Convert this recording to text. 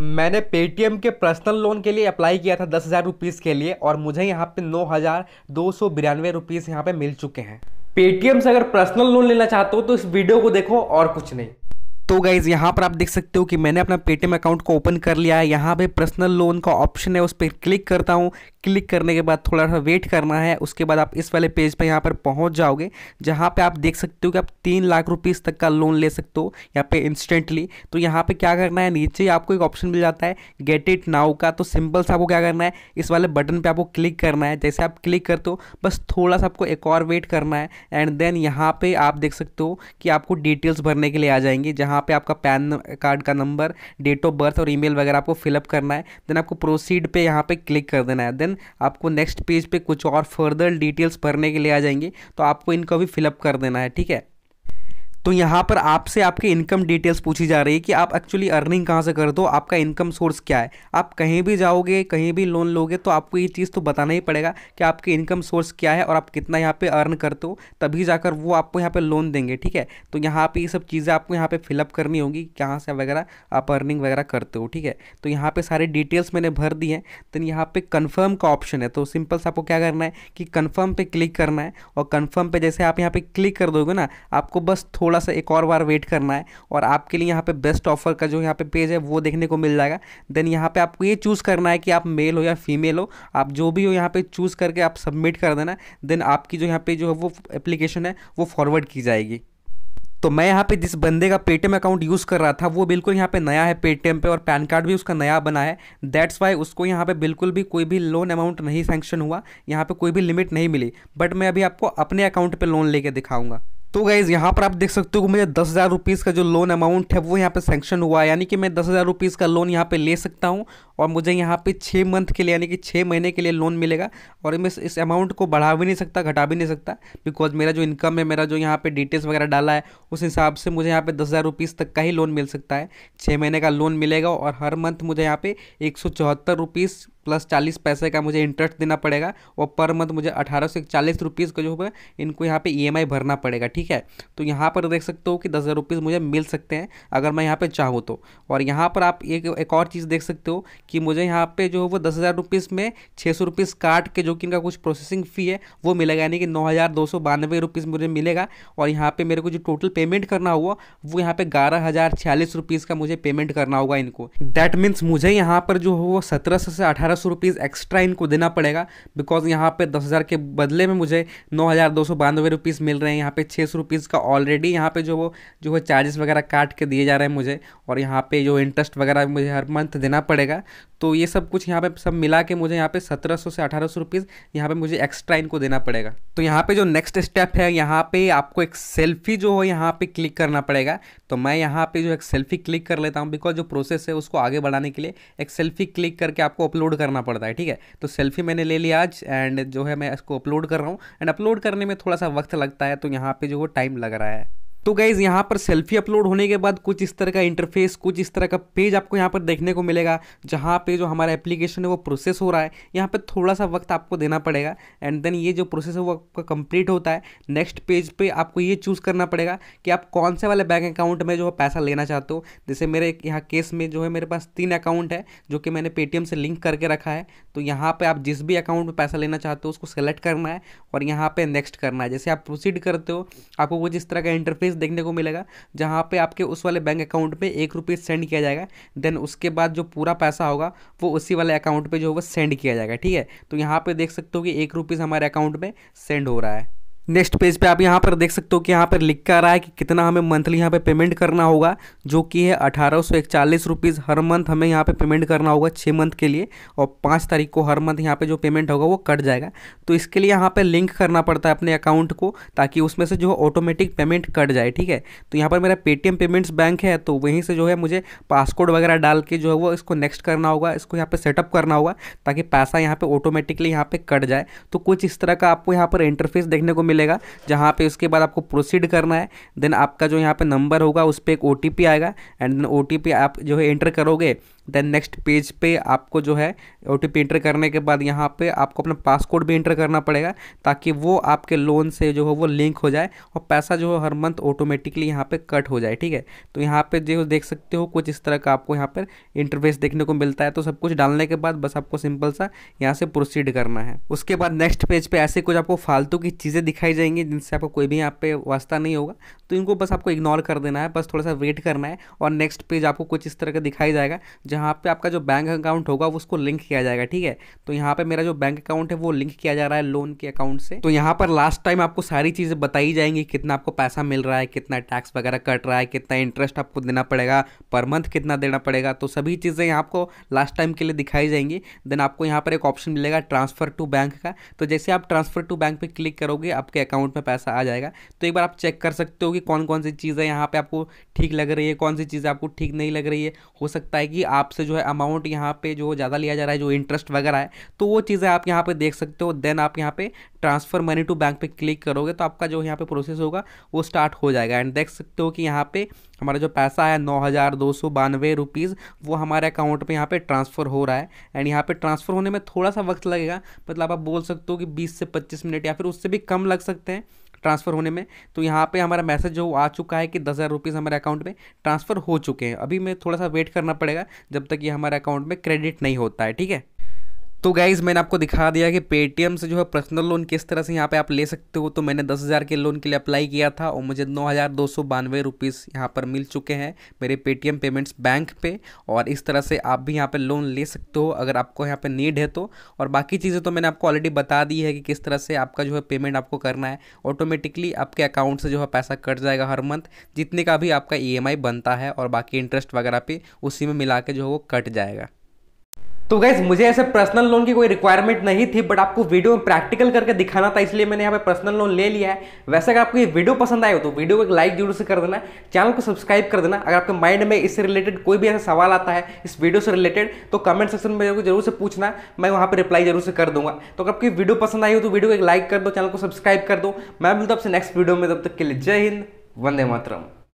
मैंने पेटीएम के personal loan के लिए अप्लाई किया था दस हज़ार रुपीज़ के लिए और मुझे यहाँ पे नौ हज़ार दो सौ बिरानवे रुपीज़ यहाँ पर मिल चुके हैं पेटीएम से अगर पर्सनल लोन लेना चाहते हो तो इस वीडियो को देखो और कुछ नहीं तो गाइज यहाँ पर आप देख सकते हो कि मैंने अपना पेटीएम अकाउंट को ओपन कर लिया है यहाँ पे पर्सनल लोन का ऑप्शन है उस पर क्लिक करता हूँ क्लिक करने के बाद थोड़ा सा वेट करना है उसके बाद आप इस वाले पेज पर पे यहाँ पर पहुँच जाओगे जहाँ पे आप देख सकते हो कि आप तीन लाख रुपीज़ तक का लोन ले सकते हो यहाँ पे इंस्टेंटली तो यहाँ पर क्या करना है नीचे आपको एक ऑप्शन मिल जाता है गेट इट नाउ का तो सिंपल से आपको क्या करना है इस वाले बटन पर आपको क्लिक करना है जैसे आप क्लिक करते हो बस थोड़ा सा आपको एक और वेट करना है एंड देन यहाँ पर आप देख सकते हो कि आपको डिटेल्स भरने के लिए आ जाएंगे जहाँ वहाँ पे आपका पैन कार्ड का नंबर डेट ऑफ बर्थ और ईमेल वगैरह आपको फिलअप करना है देन आपको प्रोसीड पे यहाँ पे क्लिक कर देना है देन आपको नेक्स्ट पेज पे कुछ और फर्दर डिटेल्स भरने के लिए आ जाएंगे तो आपको इनको भी फिलअप कर देना है ठीक है तो यहाँ पर आपसे आपके इनकम डिटेल्स पूछी जा रही है कि आप एक्चुअली अर्निंग कहाँ से कर दो आपका इनकम सोर्स क्या है आप कहीं भी जाओगे कहीं भी लोन लोगे तो आपको ये चीज़ तो बताना ही पड़ेगा कि आपके इनकम सोर्स क्या है और आप कितना यहाँ पे अर्न करते हो तभी जाकर वो आपको यहाँ पे लोन देंगे ठीक है तो यहाँ पर ये सब चीज़ें आपको यहाँ पर फिलअप करनी होगी कहाँ से वगैरह आप अर्निंग वगैरह करते हो ठीक है तो यहाँ पर सारे डिटेल्स मैंने भर दी हैं देन यहाँ पे कन्फर्म का ऑप्शन है तो सिंपल से आपको क्या करना है कि कन्फर्म पर क्लिक करना है और कन्फर्म पर जैसे आप यहाँ पर क्लिक कर दोगे ना आपको बस थोड़ा थोड़ा सा एक और बार वेट करना है और आपके लिए यहाँ पे बेस्ट ऑफर का जो यहाँ पे पेज है वो देखने को मिल जाएगा देन यहाँ पे आपको ये चूज़ करना है कि आप मेल हो या फीमेल हो आप जो भी हो यहाँ पे चूज़ करके आप सबमिट कर देना देन आपकी जो यहाँ पे जो है वो एप्लीकेशन है वो फॉरवर्ड की जाएगी तो मैं यहाँ पे जिस बंदे का पेटीएम अकाउंट यूज़ कर रहा था वो बिल्कुल यहाँ पे नया है पेटीएम पे और पैन कार्ड भी उसका नया बना है दैट्स वाई उसको यहाँ पे बिल्कुल भी कोई भी लोन अमाउंट नहीं सैंक्शन हुआ यहाँ पे कोई भी लिमिट नहीं मिली बट मैं अभी आपको अपने अकाउंट पे लोन लेके दिखाऊंगा तो गाइज़ यहाँ पर आप देख सकते हो कि मुझे दस हज़ार रुपीज़ का जो लोन अमाउंट है वो यहाँ पे सेंक्शन हुआ है यानी कि मैं दस हज़ार रुपीज़ का लोन यहाँ पे ले सकता हूँ और मुझे यहाँ पे छः मंथ के लिए यानी कि छः महीने के लिए लोन मिलेगा और मैं इस अमाउंट को बढ़ा भी नहीं सकता घटा भी नहीं सकता बिकॉज मेरा जो इनकम है मेरा जो यहाँ पर डिटेल्स वगैरह डाला है उस हिसाब से मुझे यहाँ पर दस हज़ार तक का ही लोन मिल सकता है छः महीने का लोन मिलेगा और हर मंथ मुझे यहाँ पर एक सौ चौहत्तर प्लस चालीस पैसे का मुझे इंटरेस्ट देना पड़ेगा और पर मंथ मुझे अठारह सौ चालीस रुपीज़ का जो होगा इनको यहाँ पे ईएमआई e भरना पड़ेगा ठीक है तो यहाँ पर देख सकते हो कि दस हज़ार रुपीज़ मुझे मिल सकते हैं अगर मैं यहाँ पे चाहूँ तो और यहाँ पर आप एक एक और चीज़ देख सकते हो कि मुझे यहाँ पे जो है वो दस हज़ार में छः सौ रुपीज़ काट के जो कि इनका कुछ प्रोसेसिंग फ़ी है वो मिलेगा यानी कि नौ हज़ार दो सौ बानवे रुपीज़ मुझे मिलेगा और यहाँ पर मेरे को जो टोटल पेमेंट करना हुआ वो यहाँ पर ग्यारह हज़ार छियालीस रुपीज़ का मुझे पेमेंट करना होगा इनको दैट मीन्स मुझे यहाँ पर जो है वो सत्रह सौ से अठारह अठारह सौ रुपीज़ एक्स्ट्रा इनको देना पड़ेगा बिकॉज यहाँ पे दस हज़ार के बदले में मुझे नौ हज़ार दो सौ बानवे रुपीज़ मिल रहे हैं यहाँ पे छः सौ रुपीज़ का ऑलरेडी यहाँ पे जो वो जो है चार्जेस वगैरह काट के दिए जा रहे हैं मुझे और यहाँ पे जो इंटरेस्ट वगैरह मुझे हर मंथ देना पड़ेगा तो ये सब कुछ यहाँ पे सब मिला के मुझे यहाँ पे सत्रह सौ से अठारह सौ रुपीज़ यहाँ पे मुझे एक्स्ट्रा इनको देना पड़ेगा तो यहाँ पे जो नेक्स्ट स्टेप है यहाँ पे आपको एक सेल्फी जो हो यहाँ पे क्लिक करना पड़ेगा तो मैं यहाँ पे जो एक सेल्फी क्लिक कर लेता हूँ बिकॉज जो प्रोसेस है उसको आगे बढ़ाने के लिए एक सेल्फी क्लिक करके आपको अपलोड करना पड़ता है ठीक है तो सेल्फी मैंने ले लिया आज एंड जो है मैं इसको अपलोड कर रहा हूँ एंड अपलोड करने में थोड़ा सा वक्त लगता है तो यहाँ पर जो वो टाइम लग रहा है तो गाइज़ यहाँ पर सेल्फी अपलोड होने के बाद कुछ इस तरह का इंटरफेस कुछ इस तरह का पेज आपको यहाँ पर देखने को मिलेगा जहाँ पे जो हमारा एप्लीकेशन है वो प्रोसेस हो रहा है यहाँ पे थोड़ा सा वक्त आपको देना पड़ेगा एंड देन ये जो प्रोसेस है वो आपका कंप्लीट होता है नेक्स्ट पेज पे आपको ये चूज़ करना पड़ेगा कि आप कौन से वाले बैंक अकाउंट में जो है पैसा लेना चाहते हो जैसे मेरे यहाँ केस में जो है मेरे पास तीन अकाउंट है जो कि मैंने पेटीएम से लिंक करके रखा है तो यहाँ पर आप जिस भी अकाउंट में पैसा लेना चाहते हो उसको सेलेक्ट करना है और यहाँ पर नेक्स्ट करना है जैसे आप प्रोसीड करते हो आपको कुछ इस तरह का इंटरफेस इंटरफेस देखने को मिलेगा जहाँ पे आपके उस वाले बैंक अकाउंट पे एक रुपीज़ सेंड किया जाएगा देन उसके बाद जो पूरा पैसा होगा वो उसी वाले अकाउंट पे जो होगा सेंड किया जाएगा ठीक है तो यहाँ पे देख सकते हो कि एक रुपीज़ हमारे अकाउंट में सेंड हो रहा है नेक्स्ट पेज पे आप यहाँ पर देख सकते हो कि यहाँ पर लिख कर रहा है कि कितना हमें मंथली यहाँ पे पेमेंट करना होगा जो कि है अठारह सौ इकचालीस रुपीज़ हर मंथ हमें यहाँ पे पेमेंट करना होगा छः मंथ के लिए और पाँच तारीख को हर मंथ यहाँ पे जो पेमेंट होगा वो कट जाएगा तो इसके लिए यहाँ पर लिंक करना पड़ता है अपने अकाउंट को ताकि उसमें से जो ऑटोमेटिक पेमेंट कट जाए ठीक है तो यहाँ पर मेरा पेटीएम पेमेंट्स बैंक है तो वहीं से जो है मुझे पासकोड वगैरह डाल के जो है वो इसको नेक्स्ट करना होगा इसको यहाँ पर सेटअप करना होगा ताकि पैसा यहाँ पर ऑटोमेटिकली यहाँ पर कट जाए तो कुछ इस तरह का आपको यहाँ पर इंटरफेस देखने को मिले मिलेगा जहाँ पे उसके बाद आपको प्रोसीड करना है देन आपका जो यहाँ पे नंबर होगा उस पर एक ओ आएगा एंड देन ओ आप जो है एंटर करोगे देन नेक्स्ट पेज पे आपको जो है ओ एंटर करने के बाद यहाँ पे आपको अपना पासकोड भी एंटर करना पड़ेगा ताकि वो आपके लोन से जो हो वो लिंक हो जाए और पैसा जो है हर मंथ ऑटोमेटिकली यहाँ पे कट हो जाए ठीक है तो यहाँ पे जो देख सकते हो कुछ इस तरह का आपको यहाँ पर इंटरफेस देखने को मिलता है तो सब कुछ डालने के बाद बस आपको सिंपल सा यहाँ से प्रोसीड करना है उसके बाद नेक्स्ट पेज पर ऐसे कुछ आपको फालतू की चीज़ें दिखाई जाएंगी जिनसे आपको कोई भी यहाँ पे वास्ता नहीं होगा तो इनको बस आपको इग्नोर कर देना है बस थोड़ा सा वेट करना है और नेक्स्ट पेज आपको कुछ इस तरह का दिखाई जाएगा जहाँ यहाँ पे आपका जो बैंक अकाउंट होगा उसको लिंक किया जाएगा ठीक है तो यहाँ पे मेरा जो बैंक अकाउंट है वो लिंक किया जा रहा है लोन के अकाउंट से तो यहाँ पर लास्ट टाइम आपको सारी चीज़ें बताई जाएंगी कितना आपको पैसा मिल रहा है कितना टैक्स वगैरह कट रहा है कितना इंटरेस्ट आपको देना पड़ेगा पर मंथ कितना देना पड़ेगा तो सभी चीज़ें यहाँ आपको लास्ट टाइम के लिए दिखाई जाएंगी देन आपको यहाँ पर एक ऑप्शन मिलेगा ट्रांसफ़र टू बैंक का तो जैसे आप ट्रांसफ़र टू बैंक पर क्लिक करोगे आपके अकाउंट में पैसा आ जाएगा तो एक बार आप चेक कर सकते हो कि कौन कौन सी चीज़ें यहाँ पर आपको ठीक लग रही है कौन सी चीज़ें आपको ठीक नहीं लग रही है हो सकता है कि आप आपसे जो है अमाउंट यहाँ पे जो ज़्यादा लिया जा रहा है जो इंटरेस्ट वगैरह है तो वो चीज़ें आप यहाँ पे देख सकते हो देन आप यहाँ पे ट्रांसफ़र मनी टू बैंक पे क्लिक करोगे तो आपका जो यहाँ पे प्रोसेस होगा वो स्टार्ट हो जाएगा एंड देख सकते हो कि यहाँ पे हमारा जो पैसा है नौ हज़ार दो सौ बानवे रुपीज़ वो हमारे अकाउंट में यहाँ पे ट्रांसफ़र हो रहा है एंड यहाँ पे ट्रांसफ़र होने में थोड़ा सा वक्त लगेगा मतलब आप बोल सकते हो कि बीस से पच्चीस मिनट या फिर उससे भी कम लग सकते हैं ट्रांसफ़र होने में तो यहाँ पे हमारा मैसेज जो आ चुका है कि दस हज़ार रुपीज़ हमारे अकाउंट में ट्रांसफ़र हो चुके हैं अभी मैं थोड़ा सा वेट करना पड़ेगा जब तक ये हमारे अकाउंट में क्रेडिट नहीं होता है ठीक है तो गाइज़ मैंने आपको दिखा दिया कि पेटीएम से जो है पर्सनल लोन किस तरह से यहाँ पे आप ले सकते हो तो मैंने दस हज़ार के लोन के लिए अप्लाई किया था और मुझे नौ हज़ार दो सौ बानवे रुपीज़ यहाँ पर मिल चुके हैं मेरे पेटीएम पेमेंट्स बैंक पे और इस तरह से आप भी यहाँ पे लोन ले सकते हो अगर आपको यहाँ पे नीड है तो और बाकी चीज़ें तो मैंने आपको ऑलरेडी बता दी है कि किस तरह से आपका जो है पेमेंट आपको करना है ऑटोमेटिकली आपके अकाउंट से जो है पैसा कट जाएगा हर मंथ जितने का भी आपका ई e बनता है और बाकी इंटरेस्ट वगैरह पे उसी में मिला के जो है वो कट जाएगा तो गैस मुझे ऐसे पर्सनल लोन की कोई रिक्वायरमेंट नहीं थी बट आपको वीडियो में प्रैक्टिकल करके दिखाना था इसलिए मैंने यहाँ पे पर्सनल लोन ले लिया है वैसे अगर आपको ये वीडियो पसंद आए हो तो वीडियो को एक लाइक जरूर से कर देना चैनल को सब्सक्राइब कर देना अगर आपके माइंड में इससे रिलेटेड कोई भी ऐसा सवाल आता है इस वीडियो से रिलेटेड तो कमेंट सेक्शन में जरूर से पूछना मैं वहाँ पर रिप्लाई जरूर से कर दूंगा तो अगर आपकी वीडियो पसंद आई हो तो वीडियो को एक लाइक कर दो चैनल को सब्सक्राइब कर दो मैं मिलता हूँ आपसे नेक्स्ट वीडियो में तब तक के लिए जय हिंद वंदे मातरम